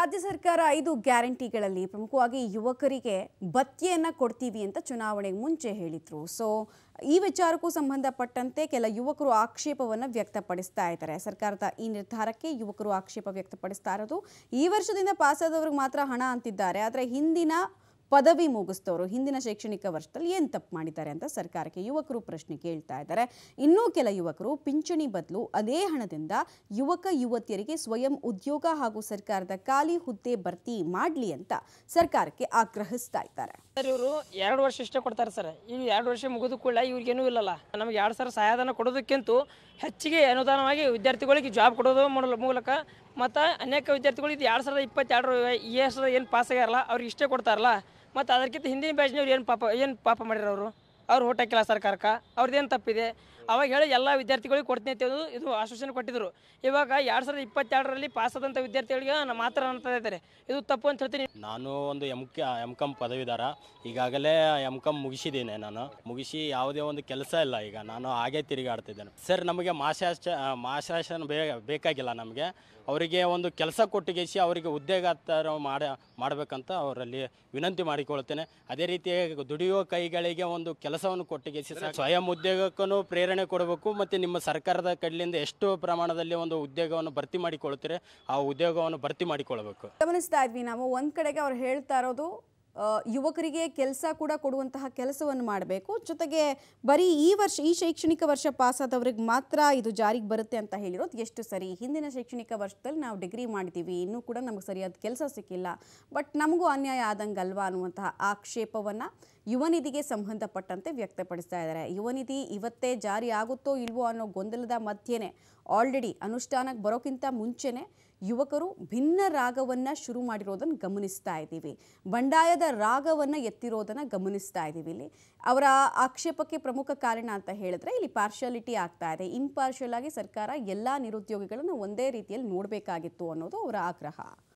ರಾಜ್ಯ ಸರ್ಕಾರ ಐದು ಗ್ಯಾರಂಟಿಗಳಲ್ಲಿ ಪ್ರಮುಖವಾಗಿ ಯುವಕರಿಗೆ ಭತ್ಯೆಯನ್ನು ಕೊಡ್ತೀವಿ ಅಂತ ಚುನಾವಣೆಗೆ ಮುಂಚೆ ಹೇಳಿದರು ಸೊ ಈ ವಿಚಾರಕ್ಕೂ ಸಂಬಂಧಪಟ್ಟಂತೆ ಕೆಲ ಯುವಕರು ಆಕ್ಷೇಪವನ್ನು ವ್ಯಕ್ತಪಡಿಸ್ತಾ ಇದ್ದಾರೆ ಸರ್ಕಾರದ ಈ ನಿರ್ಧಾರಕ್ಕೆ ಯುವಕರು ಆಕ್ಷೇಪ ವ್ಯಕ್ತಪಡಿಸ್ತಾ ಇರೋದು ಈ ವರ್ಷದಿಂದ ಪಾಸಾದವ್ರಿಗೆ ಮಾತ್ರ ಹಣ ಅಂತಿದ್ದಾರೆ ಆದರೆ ಹಿಂದಿನ ಪದವಿ ಮುಗಿಸ್ತವರು ಹಿಂದಿನ ಶೈಕ್ಷಣಿಕ ವರ್ಷದಲ್ಲಿ ಏನು ತಪ್ಪು ಮಾಡಿದ್ದಾರೆ ಅಂತ ಸರ್ಕಾರಕ್ಕೆ ಯುವಕರು ಪ್ರಶ್ನೆ ಕೇಳ್ತಾ ಇದ್ದಾರೆ ಇನ್ನೂ ಕೆಲ ಯುವಕರು ಪಿಂಚಣಿ ಬದಲು ಅದೇ ಹಣದಿಂದ ಯುವಕ ಯುವತಿಯರಿಗೆ ಸ್ವಯಂ ಉದ್ಯೋಗ ಹಾಗೂ ಸರ್ಕಾರದ ಖಾಲಿ ಹುದ್ದೆ ಭರ್ತಿ ಮಾಡಲಿ ಅಂತ ಸರ್ಕಾರಕ್ಕೆ ಆಗ್ರಹಿಸ್ತಾ ಇದ್ದಾರೆ ಸರ್ ಇವರು ಎರಡು ವರ್ಷ ಇಷ್ಟೇ ಕೊಡ್ತಾರೆ ಸರ್ ಇವು ಎರಡು ವರ್ಷ ಮುಗಿದ ಕೂಡ ಇವ್ರಿಗೇನೂ ಇಲ್ಲಲ್ಲ ನಮಗೆ ಎರಡು ಸಾವಿರ ಸಹಾಯಧನ ಕೊಡೋದಕ್ಕಿಂತ ಹೆಚ್ಚಿಗೆ ಅನುದಾನವಾಗಿ ವಿದ್ಯಾರ್ಥಿಗಳಿಗೆ ಜಾಬ್ ಕೊಡೋದು ಮೂಲಕ ಮತ್ತು ಅನೇಕ ವಿದ್ಯಾರ್ಥಿಗಳು ಇದು ಎರಡು ಸಾವಿರದ ಇಪ್ಪತ್ತೆರಡು ಈ ಏನು ಪಾಸ್ ಆಗ್ಯಾರಲ್ಲ ಅವ್ರಿಗೆ ಇಷ್ಟೇ ಕೊಡ್ತಾರಲ್ಲ ಮತ್ತು ಅದಕ್ಕಿಂತ ಹಿಂದಿನ ಬ್ಯಾಚ್ನವ್ರು ಏನು ಪಾಪ ಏನು ಪಾಪ ಮಾಡಿರೋರು ಅವರು ಅವ್ರು ಊಟಕ್ಕೆಲ್ಲ ಸರ್ಕಾರಕ್ಕೆ ಅವ್ರದ್ದೇನು ತಪ್ಪಿದೆ ಅವಾಗ ಹೇಳಿ ಎಲ್ಲ ವಿದ್ಯಾರ್ಥಿಗಳಿಗೆ ಕೊಡ್ತೀನಿ ಅಂತ ಇದು ಆಶ್ವಾಸನೆ ಕೊಟ್ಟಿದ್ದರು ಇವಾಗ ಎರಡು ಸಾವಿರದ ಇಪ್ಪತ್ತೆರಡರಲ್ಲಿ ಪಾಸ್ ಆದಂಥ ವಿದ್ಯಾರ್ಥಿಗಳಿಗೆ ನಾನು ಮಾತ್ರ ಅಂತ ಇದ್ದಾರೆ ಇದು ತಪ್ಪು ಅಂತ ಹೇಳ್ತೀನಿ ನಾನು ಒಂದು ಎಮ್ ಕೆ ಎಮ್ ಕಾಮ್ ಪದವೀಧರ ಈಗಾಗಲೇ ಎಮ್ ಕಾಮ್ ಮುಗಿಸಿದ್ದೇನೆ ನಾನು ಮುಗಿಸಿ ಯಾವುದೇ ಒಂದು ಕೆಲಸ ಇಲ್ಲ ಈಗ ನಾನು ಹಾಗೆ ತಿರುಗಾಡ್ತಿದ್ದೇನೆ ಸರ್ ನಮಗೆ ಮಾಸಾಶ ಮಾಸಾಶನ ಬೇ ಬೇಕಾಗಿಲ್ಲ ನಮಗೆ ಅವರಿಗೆ ಒಂದು ಕೆಲಸ ಕೊಟ್ಟಿಗೆಸಿ ಅವರಿಗೆ ಉದ್ಯೋಗ ಮಾಡ ಮಾಡಬೇಕಂತ ಅವರಲ್ಲಿ ವಿನಂತಿ ಮಾಡಿಕೊಳ್ತೇನೆ ಅದೇ ರೀತಿ ದುಡಿಯುವ ಕೈಗಳಿಗೆ ಒಂದು ಕೆಲಸವನ್ನು ಕೊಟ್ಟಿಗೆಸಿ ಸ್ವಯಂ ಉದ್ಯೋಗಕ್ಕೂ ಪ್ರೇರಣೆ ಕೊಡಬೇಕು ಮತ್ತು ನಿಮ್ಮ ಸರ್ಕಾರದ ಕಡಲಿಂದ ಎಷ್ಟು ಪ್ರಮಾಣದಲ್ಲಿ ಒಂದು ಉದ್ಯೋಗವನ್ನು ಭರ್ತಿ ಮಾಡಿಕೊಳ್ತೀರಿ ಆ ಉದ್ಯೋಗವನ್ನು ಭರ್ತಿ ಮಾಡಿಕೊಳ್ಬೇಕು ಗಮನಿಸ್ತಾ ಇದ್ವಿ ನಾವು ಒಂದು ಕಡೆಗೆ ಅವ್ರು ಹೇಳ್ತಾ ಇರೋದು ಯುವಕರಿಗೆ ಕೆಲಸ ಕೂಡ ಕೊಡುವಂತಹ ಕೆಲಸವನ್ನು ಮಾಡಬೇಕು ಜೊತೆಗೆ ಬರೀ ಈ ವರ್ಷ ಈ ಶೈಕ್ಷಣಿಕ ವರ್ಷ ಪಾಸಾದವ್ರಿಗೆ ಮಾತ್ರ ಇದು ಜಾರಿಗೆ ಬರುತ್ತೆ ಅಂತ ಹೇಳಿರೋದು ಎಷ್ಟು ಸರಿ ಹಿಂದಿನ ಶೈಕ್ಷಣಿಕ ವರ್ಷದಲ್ಲಿ ನಾವು ಡಿಗ್ರಿ ಮಾಡಿದ್ದೀವಿ ಇನ್ನೂ ಕೂಡ ನಮಗೆ ಸರಿಯಾದ ಕೆಲಸ ಸಿಕ್ಕಿಲ್ಲ ಬಟ್ ನಮಗೂ ಅನ್ಯಾಯ ಆದಂಗಲ್ವಾ ಅನ್ನುವಂತಹ ಆಕ್ಷೇಪವನ್ನು ನಿಧಿಗೆ ಸಂಬಂಧಪಟ್ಟಂತೆ ವ್ಯಕ್ತಪಡಿಸ್ತಾ ಇದ್ದಾರೆ ಯುವನಿಧಿ ಇವತ್ತೇ ಜಾರಿ ಆಗುತ್ತೋ ಇಲ್ವೋ ಅನ್ನೋ ಗೊಂದಲದ ಮಧ್ಯೆನೇ ಆಲ್ರೆಡಿ ಅನುಷ್ಠಾನಕ್ಕೆ ಬರೋಕ್ಕಿಂತ ಮುಂಚೆನೆ ಯುವಕರು ಭಿನ್ನ ರಾಗವನ್ನು ಶುರು ಮಾಡಿರೋದನ್ನು ಗಮನಿಸ್ತಾ ಇದ್ದೀವಿ ಬಂಡಾಯದ ರಾಗವನ್ನು ಎತ್ತಿರೋದನ್ನು ಗಮನಿಸ್ತಾ ಇದ್ದೀವಿ ಇಲ್ಲಿ ಅವರ ಆಕ್ಷೇಪಕ್ಕೆ ಪ್ರಮುಖ ಕಾರಣ ಅಂತ ಹೇಳಿದ್ರೆ ಇಲ್ಲಿ ಪಾರ್ಶಾಲಿಟಿ ಆಗ್ತಾ ಇದೆ ಪಾರ್ಶಿಯಲ್ ಆಗಿ ಸರ್ಕಾರ ಎಲ್ಲ ನಿರುದ್ಯೋಗಿಗಳನ್ನು ಒಂದೇ ರೀತಿಯಲ್ಲಿ ನೋಡಬೇಕಾಗಿತ್ತು ಅನ್ನೋದು ಅವರ ಆಗ್ರಹ